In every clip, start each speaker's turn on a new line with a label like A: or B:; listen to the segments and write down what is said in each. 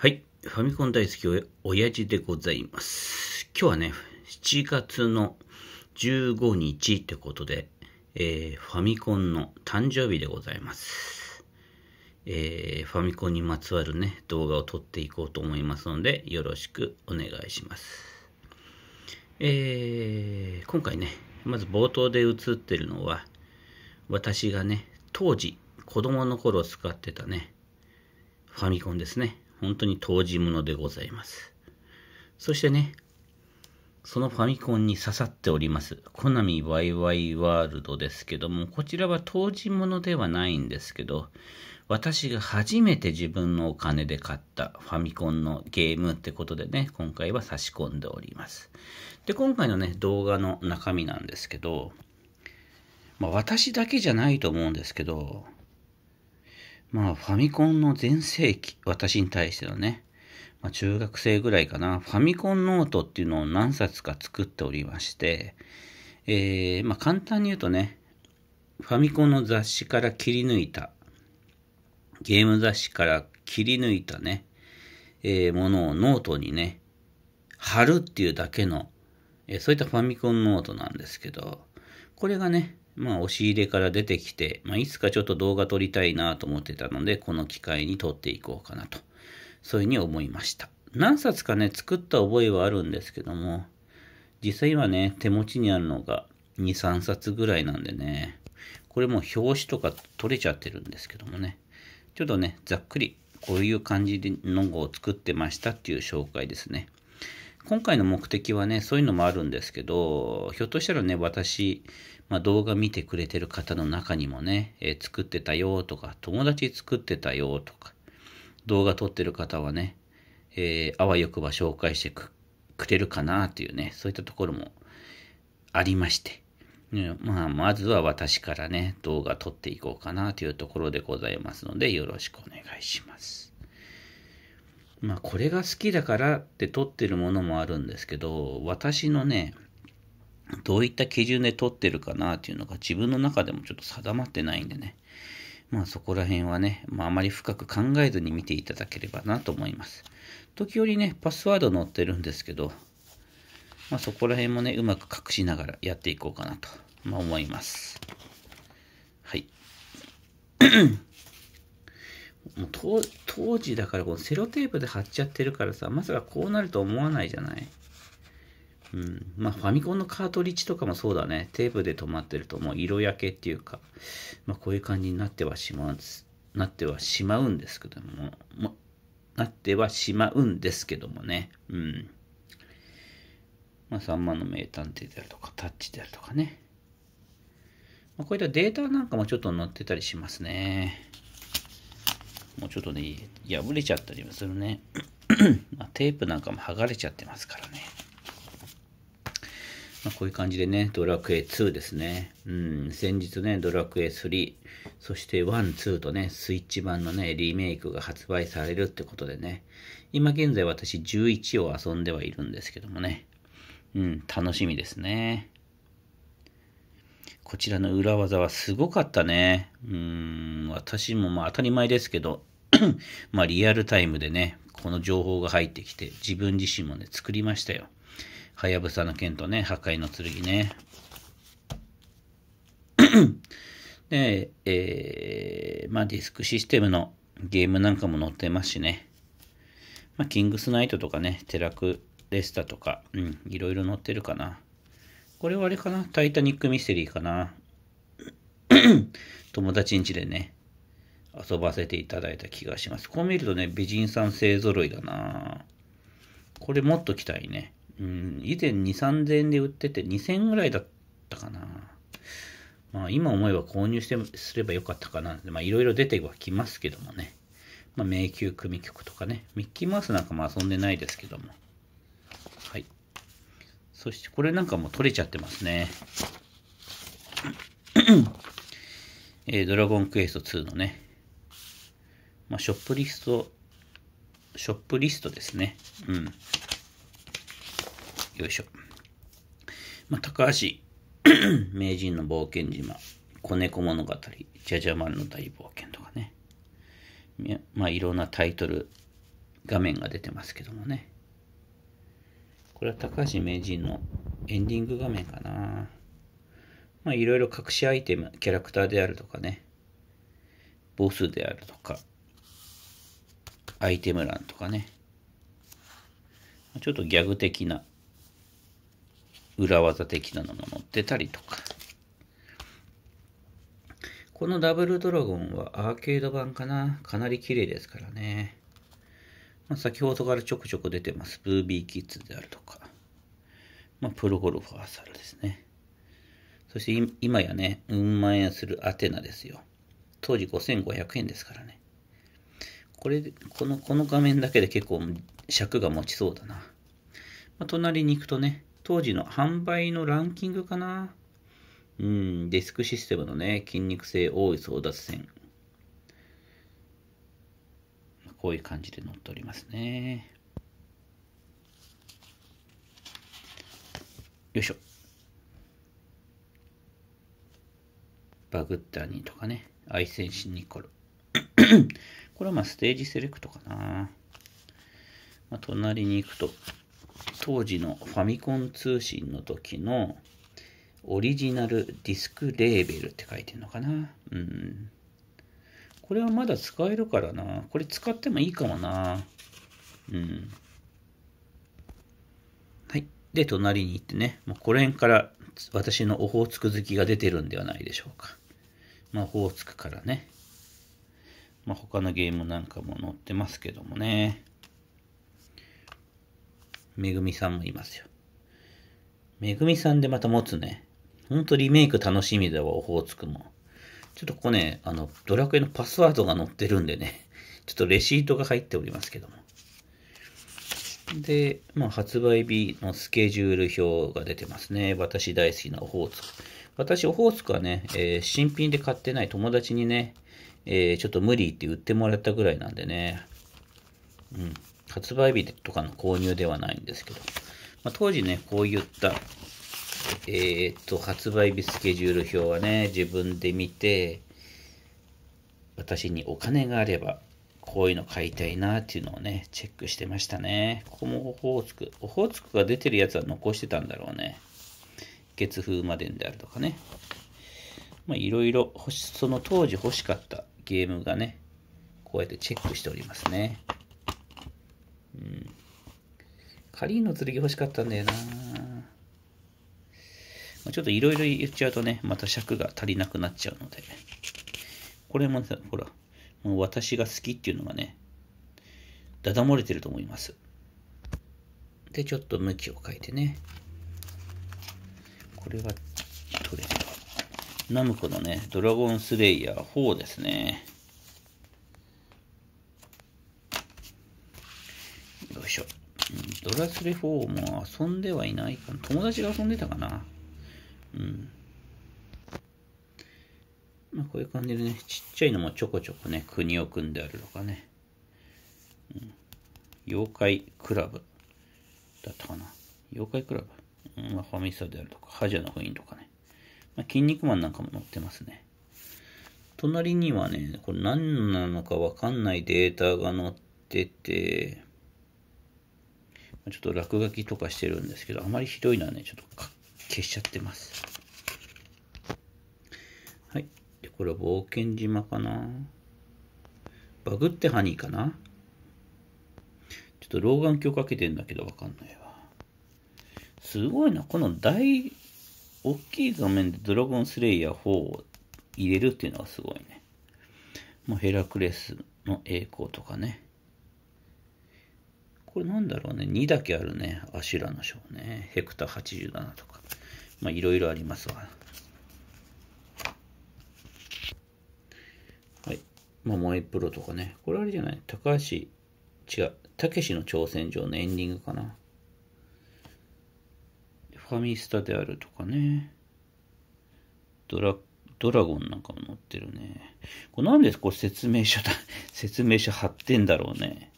A: はい。ファミコン大好きお親父でございます。今日はね、7月の15日ってことで、えー、ファミコンの誕生日でございます。えー、ファミコンにまつわるね、動画を撮っていこうと思いますので、よろしくお願いします。えー、今回ね、まず冒頭で映ってるのは、私がね、当時、子供の頃使ってたね、ファミコンですね。本当に当時物でございます。そしてね、そのファミコンに刺さっております、コナミワイワイワールドですけども、こちらは当時物ではないんですけど、私が初めて自分のお金で買ったファミコンのゲームってことでね、今回は差し込んでおります。で、今回のね、動画の中身なんですけど、まあ私だけじゃないと思うんですけど、まあ、ファミコンの全盛期、私に対してのね、まあ、中学生ぐらいかな、ファミコンノートっていうのを何冊か作っておりまして、えー、まあ、簡単に言うとね、ファミコンの雑誌から切り抜いた、ゲーム雑誌から切り抜いたね、えー、ものをノートにね、貼るっていうだけの、えー、そういったファミコンノートなんですけど、これがね、まあ、押し入れから出てきて、まあ、いつかちょっと動画撮りたいなと思ってたので、この機会に撮っていこうかなと、そういうふうに思いました。何冊かね、作った覚えはあるんですけども、実際はね、手持ちにあるのが2、3冊ぐらいなんでね、これも表紙とか取れちゃってるんですけどもね、ちょっとね、ざっくりこういう感じでのを作ってましたっていう紹介ですね。今回の目的はね、そういうのもあるんですけど、ひょっとしたらね、私、まあ、動画見てくれてる方の中にもね、えー、作ってたよとか、友達作ってたよとか、動画撮ってる方はね、えー、あわよくば紹介してくれるかなというね、そういったところもありまして、ね、まあ、まずは私からね、動画撮っていこうかなというところでございますので、よろしくお願いします。まあ、これが好きだからって撮ってるものもあるんですけど、私のね、どういった基準で取ってるかなっていうのが自分の中でもちょっと定まってないんでね。まあそこら辺はね、まああまり深く考えずに見ていただければなと思います。時折ね、パスワード載ってるんですけど、まあそこら辺もね、うまく隠しながらやっていこうかなと、まあ、思います。はい。もう当時だからこのセロテープで貼っちゃってるからさ、まさかこうなると思わないじゃないうん、まあファミコンのカートリッジとかもそうだね。テープで止まってるともう色焼けっていうか、まあこういう感じになってはしまうんです。なってはしまうんですけども、ま、なってはしまうんですけどもね。うん。まあ3万の名探偵であるとか、タッチであるとかね。まあ、こういったデータなんかもちょっと載ってたりしますね。もうちょっとね、破れちゃったりもするね。まあ、テープなんかも剥がれちゃってますからね。まあ、こういう感じでね、ドラクエ2ですね。うん、先日ね、ドラクエ3、そして1、2とね、スイッチ版のね、リメイクが発売されるってことでね、今現在私11を遊んではいるんですけどもね、うん、楽しみですね。こちらの裏技はすごかったね。うん、私もまあ当たり前ですけど、まあリアルタイムでね、この情報が入ってきて、自分自身もね、作りましたよ。はやぶさの剣とね、破壊の剣ね。で、えー、まあディスクシステムのゲームなんかも載ってますしね。まあ、キングスナイトとかね、テラクレスタとか、うん、いろいろ載ってるかな。これはあれかなタイタニックミステリーかな 友達ん家でね、遊ばせていただいた気がします。こう見るとね、美人さん勢揃いだなこれもっと来たいね。うん、以前2、3000円で売ってて、2000円ぐらいだったかな。まあ、今思えば購入してすればよかったかな。まあ、いろいろ出てはきますけどもね。まあ、迷宮組曲とかね。ミッキーマウスなんかも遊んでないですけども。はい。そして、これなんかも取れちゃってますね。えー、ドラゴンクエスト2のね。まあ、ショップリスト、ショップリストですね。うん。よいしょ。まあ、高橋 名人の冒険島、子猫物語、じゃじゃマンの大冒険とかね。まあ、いろんなタイトル、画面が出てますけどもね。これは高橋名人のエンディング画面かな。まあ、いろいろ隠しアイテム、キャラクターであるとかね。ボスであるとか、アイテム欄とかね。ちょっとギャグ的な裏技的なものてたりとか。このダブルドラゴンはアーケード版かなかなり綺麗ですからね。まあ、先ほどからちょくちょく出てます。ブービーキッズであるとか。まあ、プロゴルファールですね。そして今やね、運万円するアテナですよ。当時5500円ですからね。これ、この、この画面だけで結構尺が持ちそうだな。まあ、隣に行くとね、当時の販売のランキングかな。うん、デスクシステムのね、筋肉性多い争奪戦。こういう感じで載っておりますね。よいしょ。バグッダニーとかね、愛戦士ニコル。これはまあステージセレクトかな。まあ、隣に行くと、当時のファミコン通信の時のオリジナルディスクレーベルって書いてるのかな。うん。これはまだ使えるからな。これ使ってもいいかもな。うん。はい。で、隣に行ってね、もうこれ辺から私のオホーツク好きが出てるんではないでしょうか。まあ、オホーツクからね。まあ、他のゲームなんかも載ってますけどもね。めぐみさんもいますよ。めぐみさんでまた持つね。ほんとリメイク楽しみだわ、オホーツクも。ちょっとここね、あの、ドラクエのパスワードが載ってるんでね、ちょっとレシートが入っておりますけども。で、まあ、発売日のスケジュール表が出てますね。私大好きなオホーツク。私、オホーツクはね、えー、新品で買ってない友達にね、えー、ちょっと無理って売ってもらったぐらいなんでね。うん。発売日とかの購入ではないんですけど、まあ、当時ね、こういった、えー、っと、発売日スケジュール表はね、自分で見て、私にお金があれば、こういうの買いたいなっていうのをね、チェックしてましたね。ここもオホーツク。オホーツクが出てるやつは残してたんだろうね。月風でんであるとかね。まあ、いろいろ、その当時欲しかったゲームがね、こうやってチェックしておりますね。カリーの剣欲しかったんだよな。まちょっといろいろ言っちゃうとね、また尺が足りなくなっちゃうので。これもさ、ほら、もう私が好きっていうのがね、だだ漏れてると思います。で、ちょっと向きを変えてね。これは、取れナムコのね、ドラゴンスレイヤー4ですね。ドラクエ4も遊んではいないかな。友達が遊んでたかな。うん。まあ、こういう感じでね、ちっちゃいのもちょこちょこね、国を組んであるのかね。うん、妖怪クラブだったかな。妖怪クラブ。うん、まあ、ファミタであるとか、ハジャの囲気とかね。まあ、筋肉マンなんかも載ってますね。隣にはね、これ何なのかわかんないデータが載ってて、ちょっと落書きとかしてるんですけど、あまりひどいのはね、ちょっと消しちゃってます。はい。で、これは冒険島かなバグってハニーかなちょっと老眼鏡かけてんだけどわかんないわ。すごいな。この大、大きい画面でドラゴンスレイヤー4を入れるっていうのはすごいね。もうヘラクレスの栄光とかね。これなんだろうね。2だけあるね。アシュラの章ね。ヘクター87とか。まあ、いろいろありますわ。はい。まあ、萌えプロとかね。これあれじゃない高橋、違う。たけしの挑戦状のエンディングかな。ファミスタであるとかね。ドラ、ドラゴンなんかも載ってるね。これなんでこれ説明書だ、説明書貼ってんだろうね。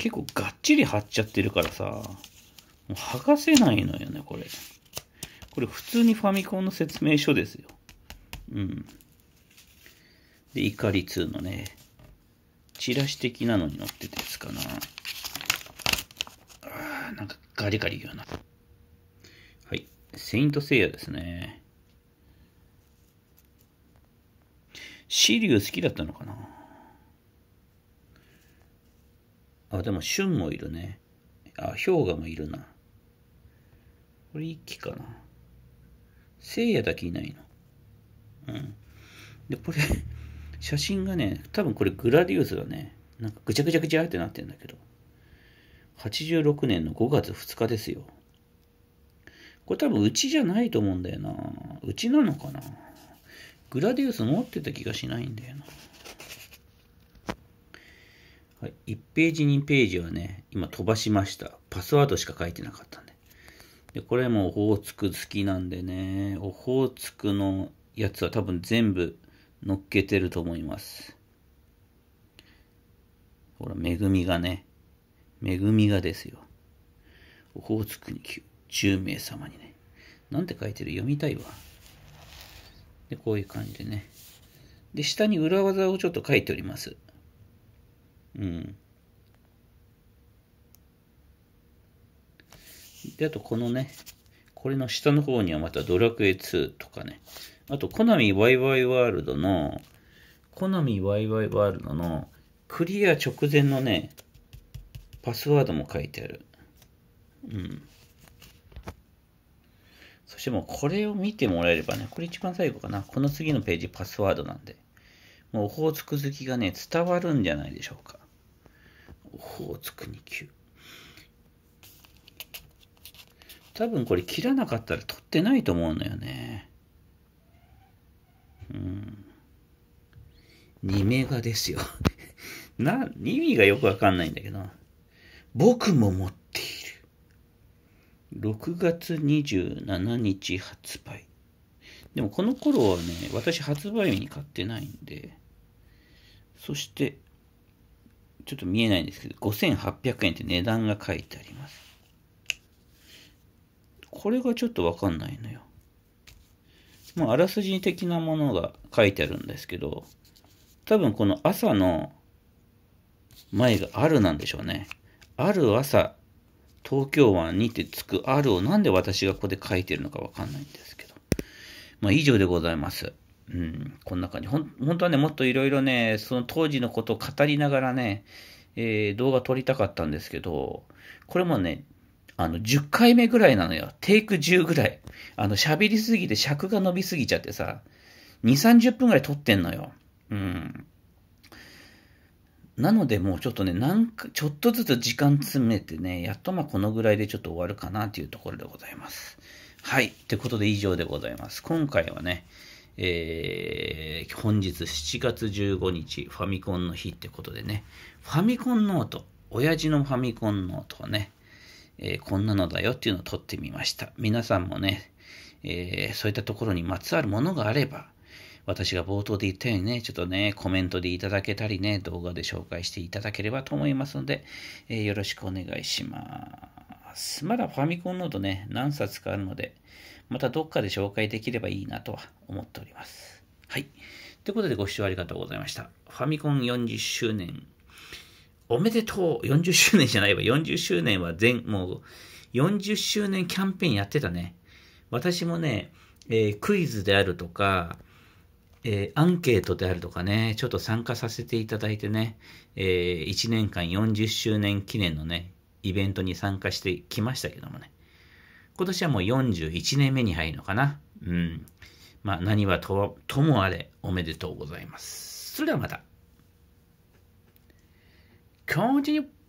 A: 結構がっちり貼っちゃってるからさ、もう剥がせないのよね、これ。これ普通にファミコンの説明書ですよ。うん。で、怒り2のね、チラシ的なのに載ってたやつかな。あなんかガリガリ言うな。はい。セイントセイヤですね。シリウ好きだったのかなあ、でも、旬もいるね。あ、氷河もいるな。これ一気かな。聖夜だけいないの。うん。で、これ 写真がね、多分これグラディウスだね。なんかぐちゃぐちゃぐちゃってなってんだけど。86年の5月2日ですよ。これ多分うちじゃないと思うんだよな。うちなのかな。グラディウス持ってた気がしないんだよな。はい、1ページ、2ページはね、今飛ばしました。パスワードしか書いてなかったんで。で、これもオホーツク好きなんでね、オホーツクのやつは多分全部乗っけてると思います。ほら、恵みがね、恵みがですよ。オホーツクに10名様にね、なんて書いてる読みたいわ。で、こういう感じでね。で、下に裏技をちょっと書いております。うん。で、あとこのね、これの下の方にはまたドラクエ2とかね。あと、コナミワイワイワールドの、コナミワイワイワールドのクリア直前のね、パスワードも書いてある。うん。そしてもうこれを見てもらえればね、これ一番最後かな。この次のページパスワードなんで、もうオホーツク好きがね、伝わるんじゃないでしょうか。ホーツク2級。多分これ切らなかったら取ってないと思うのよね。うん。2メガですよ。な、意味がよくわかんないんだけど。僕も持っている。6月27日発売。でもこの頃はね、私発売日に買ってないんで。そして、ちょっと見えないんですけど、5800円って値段が書いてあります。これがちょっとわかんないのよ。まあ、あらすじ的なものが書いてあるんですけど、多分この朝の前があるなんでしょうね。ある朝、東京湾にてつくあるをなんで私がここで書いてるのかわかんないんですけど。まあ以上でございます。うん、こんな感じ。ほん、本当はね、もっといろいろね、その当時のことを語りながらね、えー、動画撮りたかったんですけど、これもね、あの、10回目ぐらいなのよ。テイク10ぐらい。あの、喋りすぎて尺が伸びすぎちゃってさ、2、30分ぐらい撮ってんのよ。うん。なので、もうちょっとね、なんか、ちょっとずつ時間詰めてね、やっとまあこのぐらいでちょっと終わるかなというところでございます。はい。ということで以上でございます。今回はね、えー、本日7月15日、ファミコンの日ってことでね、ファミコンノート、親父のファミコンノートをね、えー、こんなのだよっていうのを撮ってみました。皆さんもね、えー、そういったところにまつわるものがあれば、私が冒頭で言ったようにね、ちょっとね、コメントでいただけたりね、動画で紹介していただければと思いますので、えー、よろしくお願いします。まだファミコンノートね、何冊かあるので、またどっかで紹介できればいいなとは思っております。はい。ということでご視聴ありがとうございました。ファミコン40周年、おめでとう !40 周年じゃないわ。40周年は全、もう、40周年キャンペーンやってたね。私もね、えー、クイズであるとか、えー、アンケートであるとかね、ちょっと参加させていただいてね、えー、1年間40周年記念のね、イベントに参加してきましたけどもね。今年はもう41年目に入るのかな。うん。まあ何はとともあれおめでとうございます。それではまた。Continue.